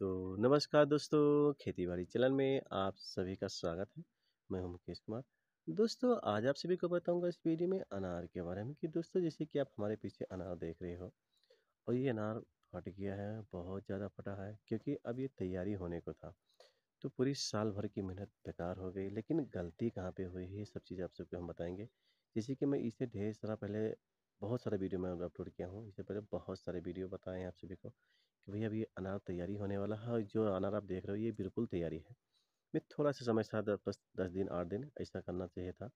तो नमस्कार दोस्तों खेती बाड़ी चैनल में आप सभी का स्वागत है मैं हूं मुकेश कुमार दोस्तों आज आप सभी को बताऊंगा इस वीडियो में अनार के बारे में कि दोस्तों जैसे कि आप हमारे पीछे अनार देख रहे हो और ये अनार फट गया है बहुत ज़्यादा फटा है क्योंकि अब ये तैयारी होने को था तो पूरी साल भर की मेहनत बेकार हो गई लेकिन गलती कहाँ पर हुई है ये सब चीज़ आप सबको हम बताएँगे जैसे कि मैं इसे ढेर सारा पहले बहुत सारे वीडियो मैं अपलोड किया हूँ इससे पहले बहुत सारे वीडियो बताए हैं आप सभी को भैया अभी अनार तैयारी होने वाला है जो अनार आप देख रहे हो ये बिल्कुल तैयारी है मैं थोड़ा सा समय था बस दस दिन आठ दिन ऐसा करना चाहिए था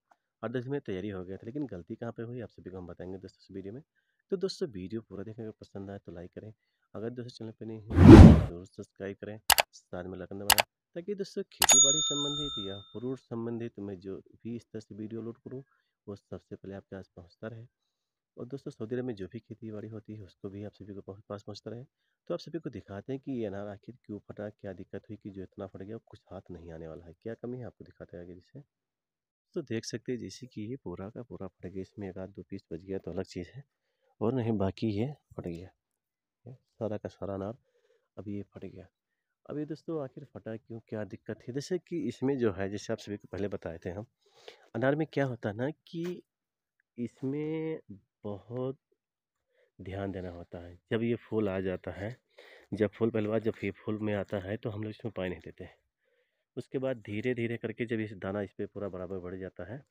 आठ दस दिन में तैयारी हो गया था लेकिन गलती कहाँ पे हुई आप सभी को हम बताएंगे दोस्तों इस वीडियो में तो दोस्तों वीडियो पूरा देखने अगर पसंद आए तो लाइक करें अगर दोस्तों चैनल पर नहीं तो जरूर सब्सक्राइब करें साथ में लगन दबाएँ ताकि दोस्तों खेती बाड़ी संबंधित या फ्रूट संबंधित मैं जो भी इस तरह से वीडियो अपलोड करूँ वो सबसे पहले आपके पास पहुँचता रहे और दोस्तों सऊदी अरब में जो भी खेती बाड़ी होती है उसको भी आप सभी को पास पहुँचता रहे तो आप सभी को दिखाते हैं कि ये अनार आखिर क्यों फटा क्या दिक्कत हुई कि जो इतना फट गया कुछ हाथ नहीं आने वाला है क्या कमी है आपको दिखाते हैं आगे जिसे तो देख सकते हैं जैसे कि ये पूरा का पूरा फट गया इसमें एक आध दो पीस बच गया तो अलग चीज़ है और नहीं बाकी ये फट गया सारा का सारा अनार अब ये फट गया अब ये दोस्तों आखिर फटा क्यों क्या दिक्कत थी जैसे कि इसमें जो है जैसे आप सभी को पहले बताए थे हम अनार में क्या होता है ना कि इसमें बहुत ध्यान देना होता है जब ये फूल आ जाता है जब फूल पहली बार जब ये फूल में आता है तो हम लोग इसमें पानी नहीं देते हैं उसके बाद धीरे धीरे करके जब इस दाना इस पर पूरा बराबर बढ़ जाता है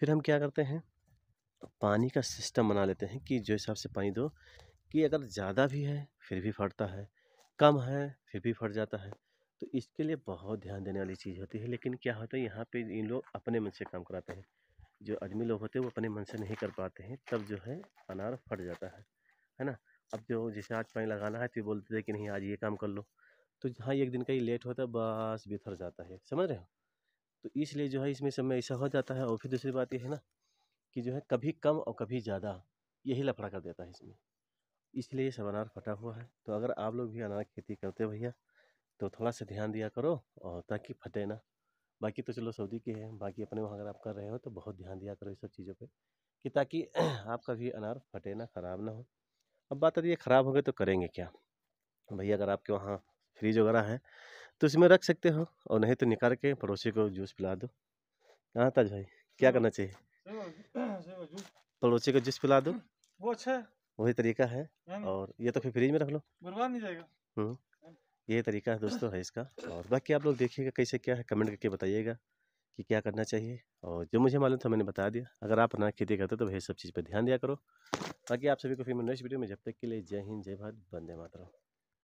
फिर हम क्या करते हैं पानी का सिस्टम बना लेते हैं कि जो हिसाब से पानी दो कि अगर ज़्यादा भी है फिर भी फटता है कम है फिर भी फट जाता है तो इसके लिए बहुत ध्यान देने वाली चीज़ होती है लेकिन क्या होता है यहाँ पे इन लोग अपने मन से काम कराते हैं जो अजमी लोग होते हैं वो अपने मन से नहीं कर पाते हैं तब जो है अनार फट जाता है है ना अब जो जैसे आज पानी लगाना है तो बोलते थे कि नहीं आज ये काम कर लो तो जहाँ एक दिन का ही लेट होता है बस बिथर जाता है समझ रहे हो तो इसलिए जो है इसमें समय ऐसा हो जाता है और फिर दूसरी बात यह है ना कि जो है कभी कम और कभी ज़्यादा यही लफड़ा कर देता है इसमें इसलिए सब अनार फटा हुआ है तो अगर आप लोग भी अनार खेती करते भैया तो थोड़ा सा ध्यान दिया करो और ताकि फटे ना बाकी तो चलो सऊदी के हैं बाकी अपने वहाँ अगर आप कर रहे हो तो बहुत ध्यान दिया करो इस सब चीज़ों पे कि ताकि आपका भी अनार फटे ना ख़राब ना हो अब बात आती है ख़राब हो गए तो करेंगे क्या भैया अगर आपके वहाँ फ्रीज वगैरह है तो इसमें रख सकते हो और नहीं तो निकाल के पड़ोसी को जूस पिला दो कहाँ ताज भाई क्या करना चाहिए पड़ोसी को जूस पिला दो वो अच्छा वही तरीका है और ये तो फिर फ्रीज में रख लो बर्बाद नहीं जाएगा हम्म। ये तरीका है दोस्तों है इसका और बाकी आप लोग देखिएगा कैसे क्या है कमेंट करके बताइएगा कि क्या करना चाहिए और जो मुझे मालूम था मैंने बता दिया अगर आप ना खेती करते तो भाई सब चीज़ पर ध्यान दिया करो बाकी आप सभी को फिर मैं नेक्स्ट वीडियो में जब तक के लिए जय हिंद जय भारत वंदे मातरम